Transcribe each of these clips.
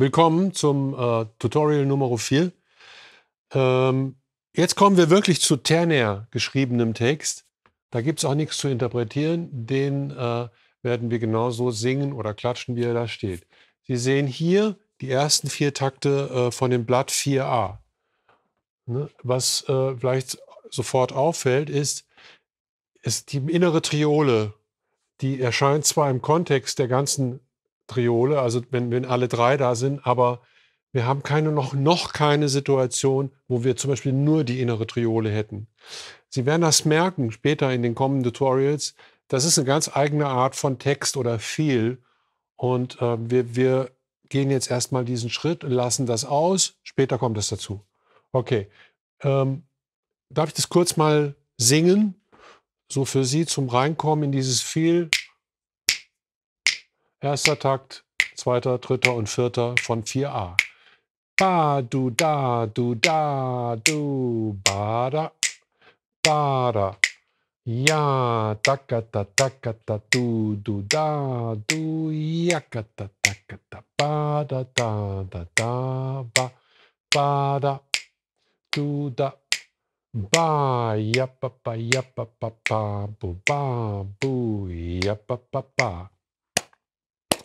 Willkommen zum äh, Tutorial Nummer 4. Ähm, jetzt kommen wir wirklich zu ternär geschriebenem Text. Da gibt es auch nichts zu interpretieren. Den äh, werden wir genauso singen oder klatschen, wie er da steht. Sie sehen hier die ersten vier Takte äh, von dem Blatt 4a. Ne? Was äh, vielleicht sofort auffällt, ist, ist die innere Triole. Die erscheint zwar im Kontext der ganzen Triole, also wenn, wenn alle drei da sind, aber wir haben keine, noch, noch keine Situation, wo wir zum Beispiel nur die innere Triole hätten. Sie werden das merken später in den kommenden Tutorials. Das ist eine ganz eigene Art von Text oder Feel. Und äh, wir, wir gehen jetzt erstmal diesen Schritt, lassen das aus. Später kommt das dazu. Okay. Ähm, darf ich das kurz mal singen? So für Sie zum Reinkommen in dieses Feel. Erster Takt, zweiter, dritter und vierter von 4a. Ba, du, da, du, da, du, ba, da, ba, da. Ja, takata, takata, du, du, da, du, jakata, takata, ba, da, da, da, da, ba, ba, da, du, da, ba, ja, pa, pa, ja, pa, pa, pa, bu, ba, bu, ja, pa, pa, pa.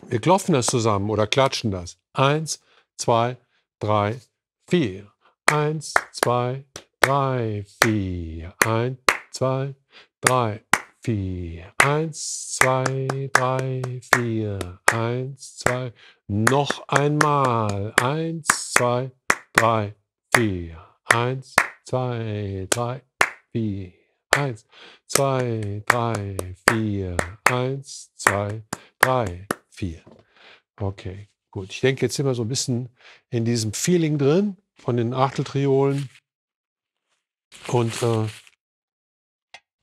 Wir klopfen das zusammen oder klatschen das. Eins, zwei, drei, vier. Eins, zwei, drei, vier. Eins, zwei, drei, vier. Eins, zwei, drei, vier. Eins, zwei. Noch einmal. Eins, zwei, drei, vier. Eins, zwei, drei, vier. Eins, zwei, drei, vier. Eins, zwei, drei, vier viel. Okay, gut. Ich denke, jetzt sind wir so ein bisschen in diesem Feeling drin von den Achteltriolen und äh,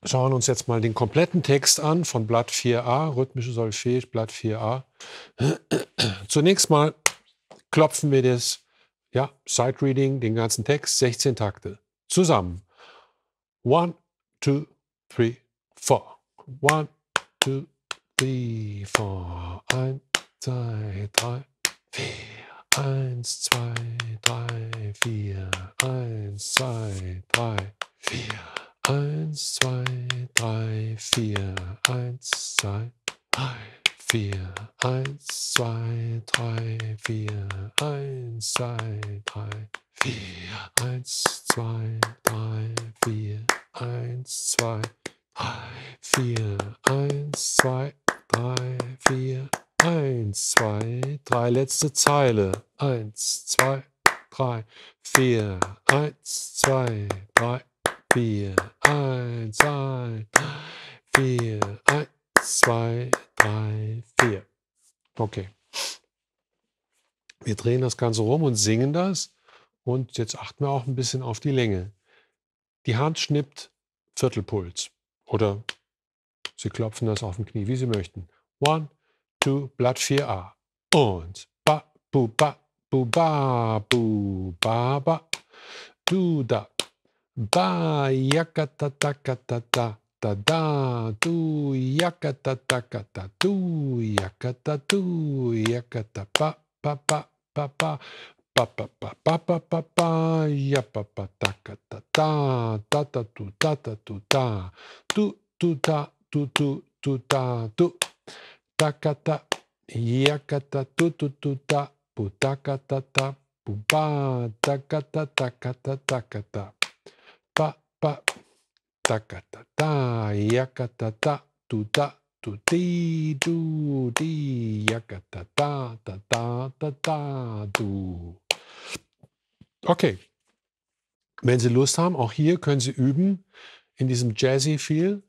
schauen uns jetzt mal den kompletten Text an von Blatt 4a, rhythmische Solfege, Blatt 4a. Zunächst mal klopfen wir das ja, Side Reading, den ganzen Text, 16 Takte zusammen. One, two, three, four. One, two, three, four, ein, zwei, drei, vier. Eins, zwei, drei, vier. Eins, zwei, drei, vier. Eins, zwei, drei, vier. Eins, zwei, drei, vier. Eins, zwei, drei, vier. Eins, zwei, drei, vier. Eins, zwei, drei, vier. Eins, zwei, drei, vier. Eins, zwei, 3, 4, 1, 2, 3, letzte Zeile. 1, 2, 3, 4, 1, 2, 3, 4, 1, 2, vier, eins, zwei, drei, vier. Okay. Wir drehen das Ganze rum und singen das. Und jetzt achten wir auch ein bisschen auf die Länge. Die Hand schnippt Viertelpuls oder Sie klopfen das auf dem Knie, wie Sie möchten. One, two, Blatt 4a. Und ba, bu, ba, bu, ba, bu, ba, ba. Du, da. Ba, yakata, takata, ta. Da, da, du, yakata, takata, du, yakata, du, yakata, pa, pa, pa, pa, pa, pa pa pa pa pa pa pa ya pa pa ta ka ta ta ta ta tu ta ta tu ta tu tu ta tu tu tu ta tu takata yakata tu tu tu ta pu takata ta pu ba takata takata takata pa pa takata ta yakata ta tu ta tu ti tu ti yakata ta ta ta ta ta du Okay. Wenn Sie Lust haben, auch hier können Sie üben in diesem Jazzy Feel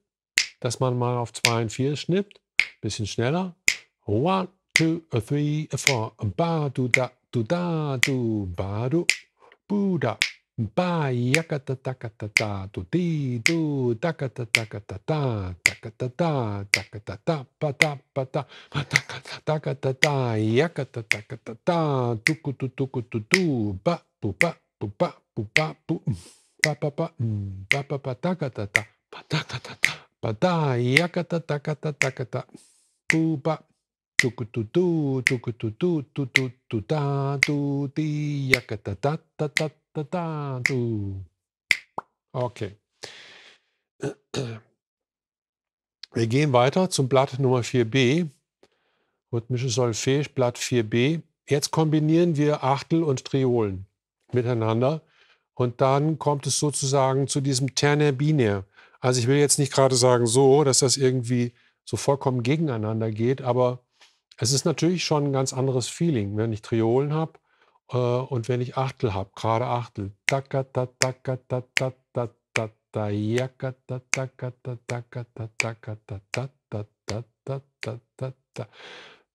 dass man mal auf 2 und 4 schnippt. Bisschen schneller. 1, 2, 3, 4. Ba, du, da, du, da, du, ba, du, bu, da. Ba, yakata, takata, da, du, di, du, takata, takata, da, takata, da, takata, da, ba, da, ba, da, ba, takata, takata, da, yakata, takata, da, tuku, tu, tuku, tu, du, ba, bu, ba, bu, ba, bu, ba, bu, ba, ba, ba, ba, ba, ba, takata, da, ba, takata, da. Bada, yakata, takata, takata. Buba. Tukututu, tukututu, tutu, tuta, tuti, yakata, ta, ta, ta, ta, ta, tu. Okay. Wir gehen weiter zum Blatt Nummer 4b. Rhythmisches Solfège, Blatt 4b. Jetzt kombinieren wir Achtel und Triolen miteinander und dann kommt es sozusagen zu diesem Terner Binär. Also ich will jetzt nicht gerade sagen so, dass das irgendwie so vollkommen gegeneinander geht, aber es ist natürlich schon ein ganz anderes Feeling, wenn ich Triolen habe äh, und wenn ich Achtel habe, gerade Achtel.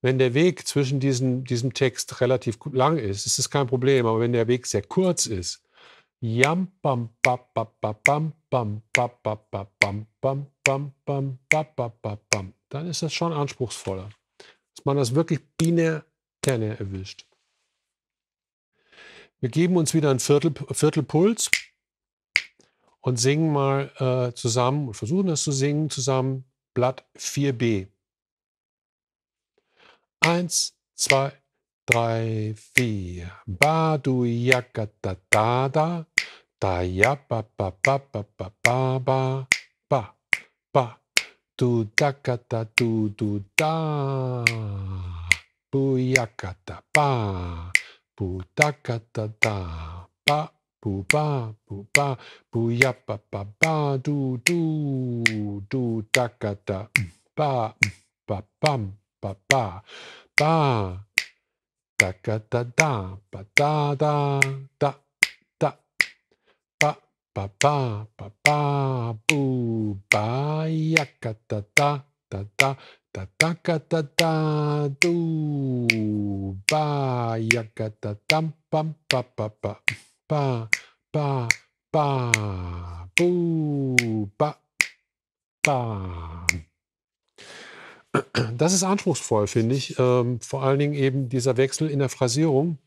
Wenn der Weg zwischen diesen, diesem Text relativ lang ist, ist es kein Problem, aber wenn der Weg sehr kurz ist, Yam bam bam bam bam bam bam bam bam bam bam bam bam bam bam bam bam. Dann ist das schon anspruchsvoller, dass man das wirklich binär Terne erwischt. Wir geben uns wieder einen Viertel, Viertelpuls und singen mal äh, zusammen und versuchen das zu singen zusammen Blatt 4b. Eins, zwei, drei, vier. Badu yakata da da da ya ba ba ba ba ba ba ba ba ba du dakata du du da bu yakata ba bu dakata da ba bu ba bu ba bu ya ba ba ba du du du dakata ba ba bam ba ba ba da ga da da ba da da da da ba ba ba ba ba boo ba ya ga da da da da da da ga da da do ba ya ga da da bum ba ba ba ba ba ba boo ba ba Das ist anspruchsvoll, finde ich. Ähm, vor allen Dingen eben dieser Wechsel in der Phrasierung.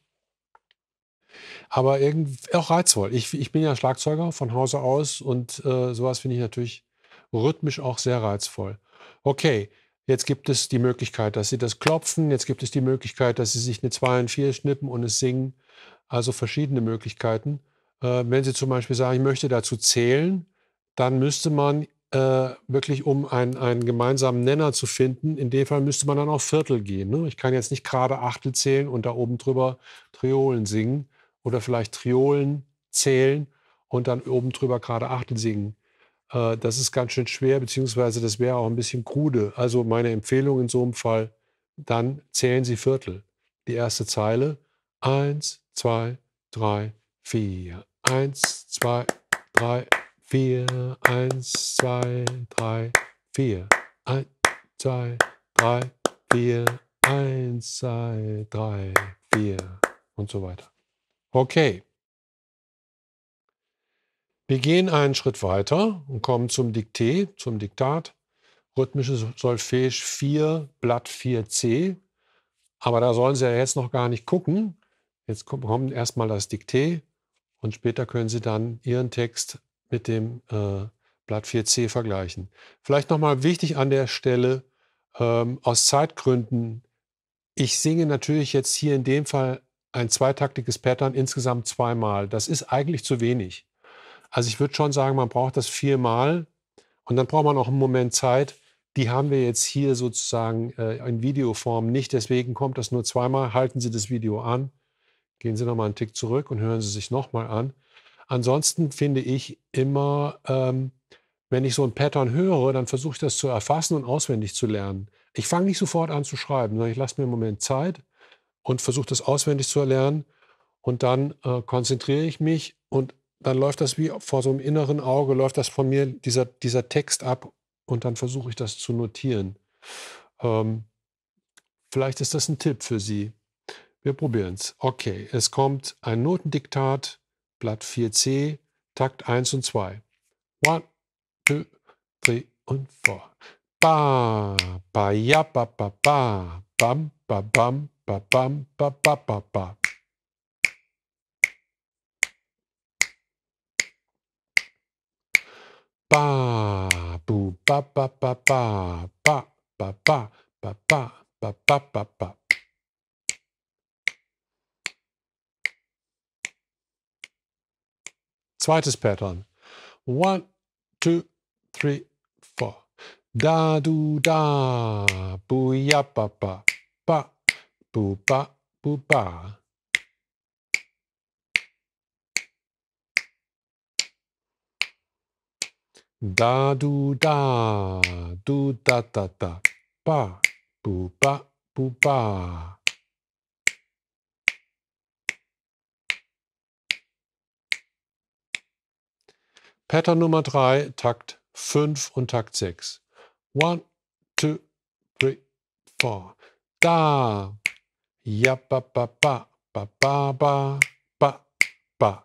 Aber irgendwie auch reizvoll. Ich, ich bin ja Schlagzeuger von Hause aus und äh, sowas finde ich natürlich rhythmisch auch sehr reizvoll. Okay, jetzt gibt es die Möglichkeit, dass sie das klopfen, jetzt gibt es die Möglichkeit, dass sie sich eine 2 und 4 schnippen und es singen. Also verschiedene Möglichkeiten. Äh, wenn sie zum Beispiel sagen, ich möchte dazu zählen, dann müsste man äh, wirklich um einen, einen gemeinsamen Nenner zu finden. In dem Fall müsste man dann auf Viertel gehen. Ne? Ich kann jetzt nicht gerade Achtel zählen und da oben drüber Triolen singen oder vielleicht Triolen zählen und dann oben drüber gerade Achtel singen. Äh, das ist ganz schön schwer, beziehungsweise das wäre auch ein bisschen krude. Also meine Empfehlung in so einem Fall, dann zählen Sie Viertel. Die erste Zeile, eins, zwei, drei, vier. Eins, zwei, drei, vier. 4, 1, 2, 3, 4, 1, 2, 3, 4, 1, 2, 3, 4 und so weiter. Okay. Wir gehen einen Schritt weiter und kommen zum Dikté, zum Diktat. Rhythmisches Solfège 4, Blatt 4c. Aber da sollen Sie ja jetzt noch gar nicht gucken. Jetzt kommt erstmal das Dikté und später können Sie dann Ihren Text mit dem äh, Blatt 4c vergleichen. Vielleicht nochmal wichtig an der Stelle, ähm, aus Zeitgründen, ich singe natürlich jetzt hier in dem Fall ein zweitaktiges Pattern insgesamt zweimal. Das ist eigentlich zu wenig. Also ich würde schon sagen, man braucht das viermal und dann braucht man auch einen Moment Zeit. Die haben wir jetzt hier sozusagen äh, in Videoform nicht. Deswegen kommt das nur zweimal. Halten Sie das Video an, gehen Sie nochmal einen Tick zurück und hören Sie sich nochmal an. Ansonsten finde ich immer, ähm, wenn ich so ein Pattern höre, dann versuche ich das zu erfassen und auswendig zu lernen. Ich fange nicht sofort an zu schreiben, sondern ich lasse mir einen Moment Zeit und versuche das auswendig zu erlernen. Und dann äh, konzentriere ich mich und dann läuft das wie vor so einem inneren Auge, läuft das von mir, dieser, dieser Text ab und dann versuche ich das zu notieren. Ähm, vielleicht ist das ein Tipp für Sie. Wir probieren es. Okay, es kommt ein Notendiktat Blatt 4c, Takt 1 und 2. 1, 2, 3 und 4. Ba, ba, ja, ba, ba, ba, bam, ba, bam, ba, bam, ba, ba, ba, ba. Ba, bu, ba, ba, ba, ba, ba, ba, ba, ba, ba, ba, ba, ba, ba. Zweites Pattern. One, two, three, four. Da du da, boo ya ba ba ba, bu ba bu ba. Da du da, du da da da, ba, bu ba bu ba. Pattern Nummer 3, Takt 5 und Takt 6. 1, 2, 3, 4. Da. Ja, ba, ba, ba, ba, ba, ba, ba, ba.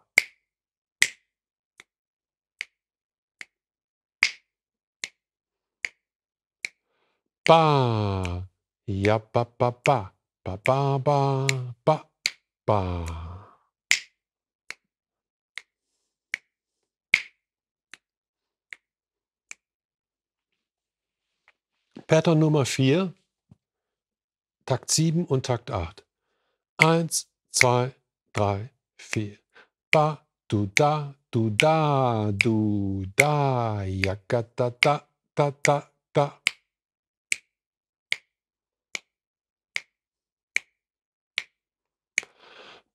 Ba. Ja, ba, ba, ba, ba, ba, ba, ba, ba. Pattern Nummer 4, Takt 7 und Takt 8. 1, 2, 3, 4. Ba, du, da, du, da, du, da, jaka, da, da, da, da, da.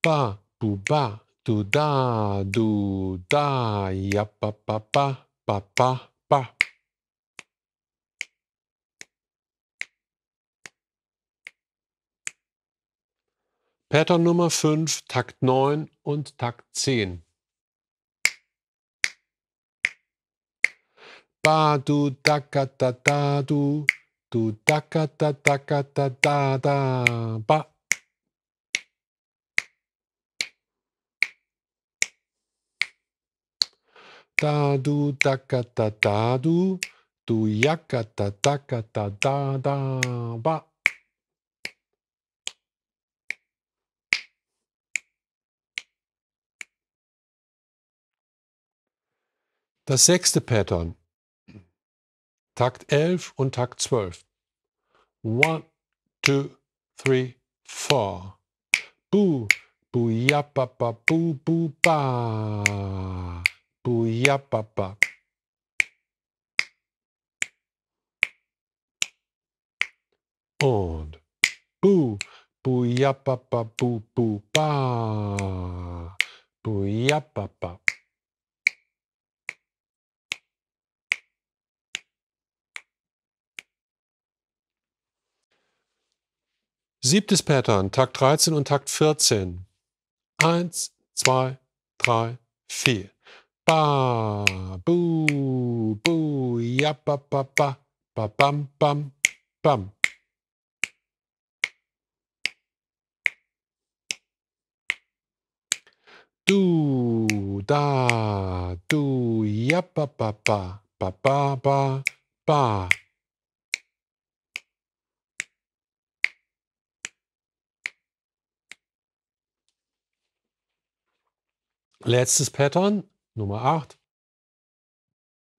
Ba, bu, ba, du, da, du, da, ja, ba, ba, ba, ba, ba. Pattern Nummer 5, Takt 9 und Takt 10. Ba du da ka da da du du da ka da da ka da da da ba da du da ka da da du du ja ka da da ka da da da ba Das sechste Pattern. Takt 11 und Takt 12. One, two, three, four. Bu, boo, ja, ba, ba, boo, boo, ba. Boo, ja, ba, ba. Und bu, boo, ja, ba, ba, boo, boo, ba. Boo, ja, ba, ba. Siebtes Pattern, Takt 13 und Takt 14. Eins, zwei, drei, vier. Ba, bu, bu, ja, ba, ba, ba, ba, bam, bam, bam. Du, da, du, ja, ba, ba, ba, ba, ba, ba, ba. Letztes Pattern, Nummer 8.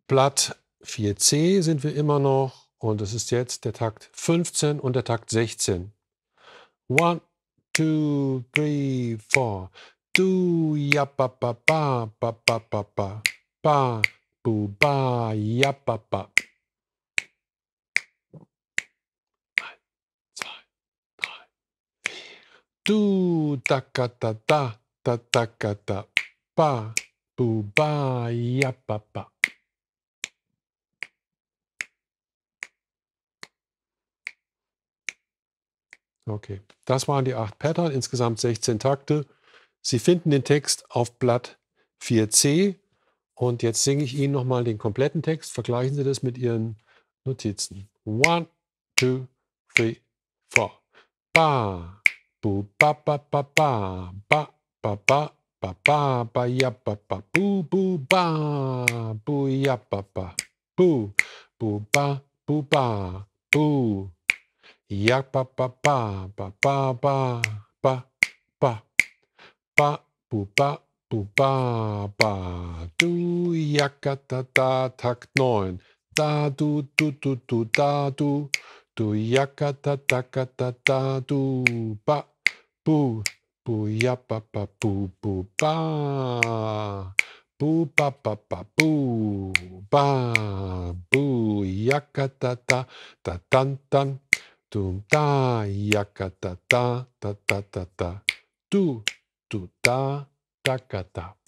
Blatt 4c sind wir immer noch und es ist jetzt der Takt 15 und der Takt 16. 1, 2, 3, 4. Du, ja, ba, ba, ba, ba, ba, ba, ba, ba, bu, ba, ja, ba, ba. Ein, zwei, drei, vier. Du, da, ka, da, da, da, da, da ba, bu, ba, ja, ba, ba. Okay, das waren die acht Pattern, insgesamt 16 Takte. Sie finden den Text auf Blatt 4c und jetzt singe ich Ihnen nochmal den kompletten Text. Vergleichen Sie das mit Ihren Notizen. One, two, three, four. Ba, bu, ba, ba, ba, ba, ba, ba, ba. ba ba ba ya ba ba boo boo ba boo ya ba ba boo boo ba boo ba boo ya ba ba ba ba ba ba ba ba ba boo ba boo ba ba do ya ka da da tak neun da do do do do da do do ya ka da da ka da da do ba boo Boo ya ba ba boo boo ba. Boo ba ba ba boo ba. Boo ya ka ta ta ta tan tan. Doom da yaka ta ta ta ta ta ta. Do do ta ta ka ta.